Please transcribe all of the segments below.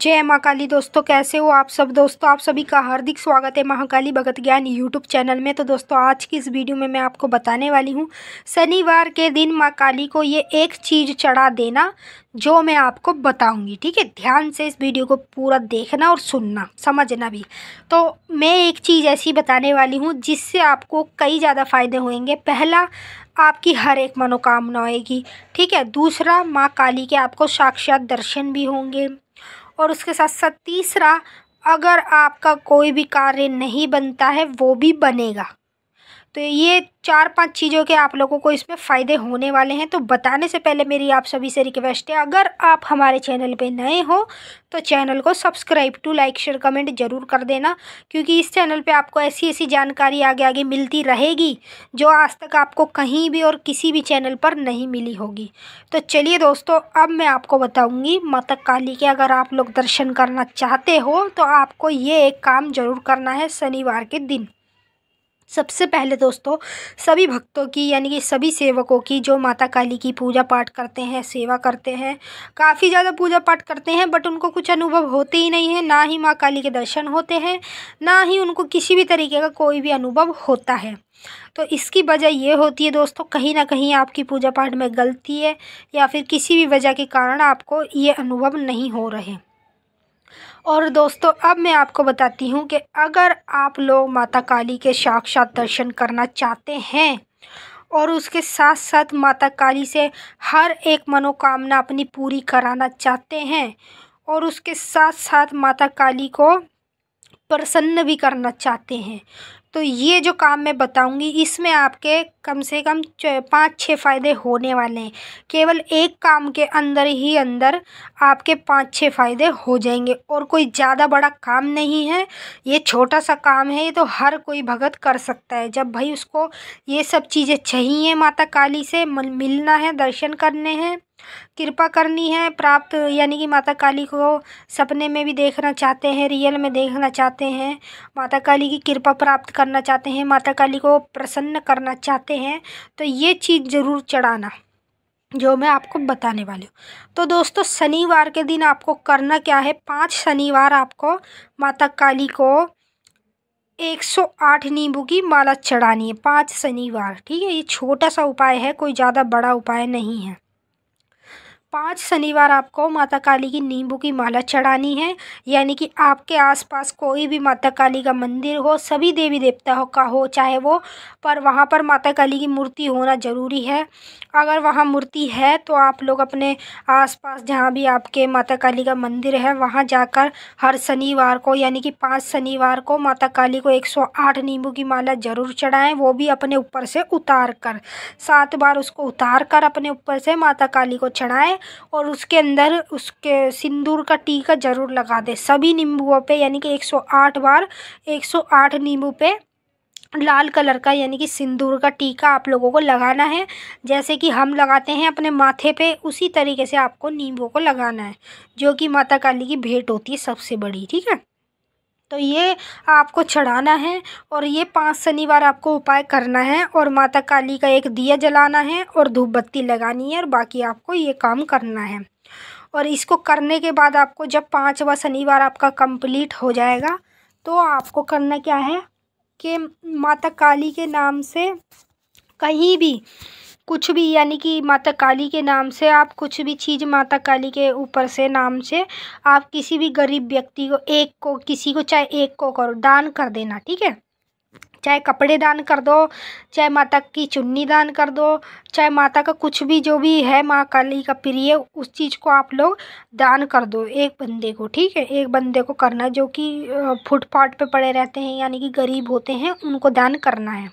जय महाकाली दोस्तों कैसे हो आप सब दोस्तों आप सभी का हार्दिक स्वागत है महाकाली भगत ज्ञान यूट्यूब चैनल में तो दोस्तों आज की इस वीडियो में मैं आपको बताने वाली हूँ शनिवार के दिन माँ काली को ये एक चीज़ चढ़ा देना जो मैं आपको बताऊंगी ठीक है ध्यान से इस वीडियो को पूरा देखना और सुनना समझना भी तो मैं एक चीज़ ऐसी बताने वाली हूँ जिससे आपको कई ज़्यादा फ़ायदे होंगे पहला आपकी हर एक मनोकामना आएगी ठीक है दूसरा माँ काली के आपको साक्षात दर्शन भी होंगे और उसके साथ साथ तीसरा अगर आपका कोई भी कार्य नहीं बनता है वो भी बनेगा तो ये चार पांच चीज़ों के आप लोगों को इसमें फ़ायदे होने वाले हैं तो बताने से पहले मेरी आप सभी से रिक्वेस्ट है अगर आप हमारे चैनल पे नए हो तो चैनल को subscribe to like share comment ज़रूर कर देना क्योंकि इस चैनल पे आपको ऐसी ऐसी जानकारी आगे आगे मिलती रहेगी जो आज तक आपको कहीं भी और किसी भी चैनल पर नहीं मिली होगी तो चलिए दोस्तों अब मैं आपको बताऊँगी माता काली के अगर आप लोग दर्शन करना चाहते हो तो आपको ये एक काम ज़रूर करना है शनिवार के दिन सबसे पहले दोस्तों सभी भक्तों की यानी कि सभी सेवकों की जो माता काली की पूजा पाठ करते हैं सेवा करते हैं काफ़ी ज़्यादा पूजा पाठ करते हैं बट उनको कुछ अनुभव होते ही नहीं है ना ही माँ काली के दर्शन होते हैं ना ही उनको किसी भी तरीके का कोई भी अनुभव होता है तो इसकी वजह ये होती है दोस्तों कहीं ना कहीं आपकी पूजा पाठ में गलती है या फिर किसी भी वजह के कारण आपको ये अनुभव नहीं हो रहे और दोस्तों अब मैं आपको बताती हूँ कि अगर आप लोग माता काली के साक्षात दर्शन करना चाहते हैं और उसके साथ साथ माता काली से हर एक मनोकामना अपनी पूरी कराना चाहते हैं और उसके साथ साथ माता काली को प्रसन्न भी करना चाहते हैं तो ये जो काम मैं बताऊंगी इसमें आपके कम से कम पाँच छः फ़ायदे होने वाले हैं केवल एक काम के अंदर ही अंदर आपके पाँच छः फ़ायदे हो जाएंगे और कोई ज़्यादा बड़ा काम नहीं है ये छोटा सा काम है ये तो हर कोई भगत कर सकता है जब भाई उसको ये सब चीज़ें चाहिए माता काली से मिलना है दर्शन करने हैं कृपा करनी है प्राप्त यानी कि माता काली को सपने में भी देखना चाहते हैं रियल में देखना चाहते हैं माता काली की कृपा प्राप्त करना चाहते हैं माता काली को प्रसन्न करना चाहते हैं तो ये चीज़ ज़रूर चढ़ाना जो मैं आपको बताने वाली हूँ तो दोस्तों शनिवार के दिन आपको करना क्या है पाँच शनिवार आपको माता काली को एक सौ आठ नींबू की माला चढ़ानी है पाँच शनिवार ठीक है ये छोटा सा उपाय है कोई ज़्यादा बड़ा उपाय नहीं है पाँच शनिवार आपको माता काली की नींबू की माला चढ़ानी है यानी कि आपके आसपास कोई भी माता काली का मंदिर हो सभी देवी देवता हो का हो चाहे वो पर वहाँ पर माता काली की मूर्ति होना ज़रूरी है अगर वहाँ मूर्ति है तो आप लोग अपने आसपास जहाँ भी आपके माता काली का मंदिर है वहाँ जाकर हर शनिवार को यानी कि पाँच शनिवार को माता काली को एक नींबू की माला ज़रूर चढ़ाएँ वो भी अपने ऊपर से उतार कर सात बार उसको उतार कर अपने ऊपर से माता काली को चढ़ाएँ और उसके अंदर उसके सिंदूर का टीका ज़रूर लगा दे सभी नींबुओं पे यानी कि 108 बार 108 नींबू पे लाल कलर का यानी कि सिंदूर का टीका आप लोगों को लगाना है जैसे कि हम लगाते हैं अपने माथे पे उसी तरीके से आपको नींबू को लगाना है जो कि माता काली की भेंट होती है सबसे बड़ी ठीक है तो ये आपको चढ़ाना है और ये पांच शनिवार आपको उपाय करना है और माता काली का एक दिया जलाना है और धूप बत्ती लगानी है और बाकी आपको ये काम करना है और इसको करने के बाद आपको जब पांचवा शनिवार आपका कंप्लीट हो जाएगा तो आपको करना क्या है कि माता काली के नाम से कहीं भी कुछ भी यानी कि माता काली के नाम से आप कुछ भी चीज़ माता काली के ऊपर से नाम से आप किसी भी गरीब व्यक्ति को एक को किसी को चाहे एक को करो दान कर देना ठीक है चाहे कपड़े दान कर दो चाहे माता की चुन्नी दान कर दो चाहे माता का कुछ भी जो भी है माँ काली का प्रिय उस चीज़ को आप लोग दान कर दो एक बंदे को ठीक है एक बंदे को करना जो कि फुटपाथ पे पड़े रहते हैं यानी कि गरीब होते हैं उनको दान करना है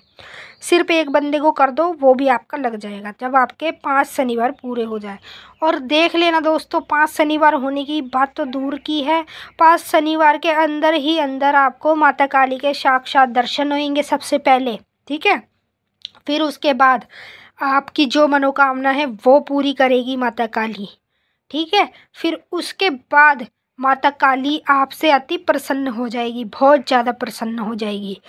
सिर्फ एक बंदे को कर दो वो भी आपका लग जाएगा जब आपके पाँच शनिवार पूरे हो जाए और देख लेना दोस्तों पाँच शनिवार होने की बात तो दूर की है पाँच शनिवार के अंदर ही अंदर आपको माता काली के साक्षात दर्शन होंगे सबसे पहले ठीक है फिर उसके बाद आपकी जो मनोकामना है वो पूरी करेगी माता काली ठीक है फिर उसके बाद माता काली आपसे अति प्रसन्न हो जाएगी बहुत ज़्यादा प्रसन्न हो जाएगी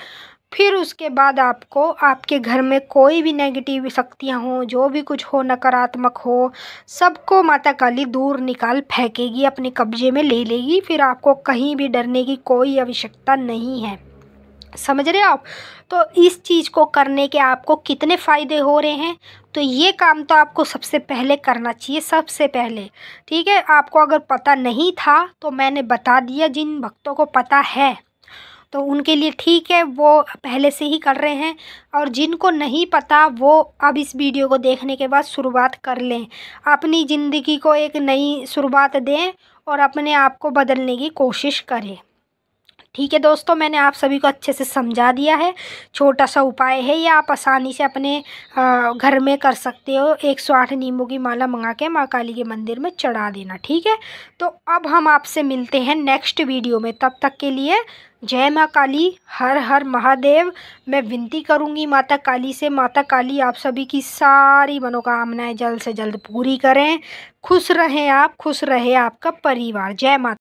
फिर उसके बाद आपको आपके घर में कोई भी नेगेटिव शक्तियाँ हों जो भी कुछ हो नकारात्मक हो सबको माता काली दूर निकाल फेंकेगी अपने कब्जे में ले लेगी फिर आपको कहीं भी डरने की कोई आवश्यकता नहीं है समझ रहे हो आप तो इस चीज़ को करने के आपको कितने फ़ायदे हो रहे हैं तो ये काम तो आपको सबसे पहले करना चाहिए सबसे पहले ठीक है आपको अगर पता नहीं था तो मैंने बता दिया जिन भक्तों को पता है तो उनके लिए ठीक है वो पहले से ही कर रहे हैं और जिनको नहीं पता वो अब इस वीडियो को देखने के बाद शुरुआत कर लें अपनी ज़िंदगी को एक नई शुरुआत दें और अपने आप को बदलने की कोशिश करें ठीक है दोस्तों मैंने आप सभी को अच्छे से समझा दिया है छोटा सा उपाय है ये आप आसानी से अपने घर में कर सकते हो एक सौ आठ नींबू की माला मंगा के माँ काली के मंदिर में चढ़ा देना ठीक है तो अब हम आपसे मिलते हैं नेक्स्ट वीडियो में तब तक के लिए जय माँ काली हर हर महादेव मैं विनती करूँगी माता काली से माता काली आप सभी की सारी मनोकामनाएं जल्द से जल्द पूरी करें खुश रहें आप खुश रहे आपका परिवार जय माता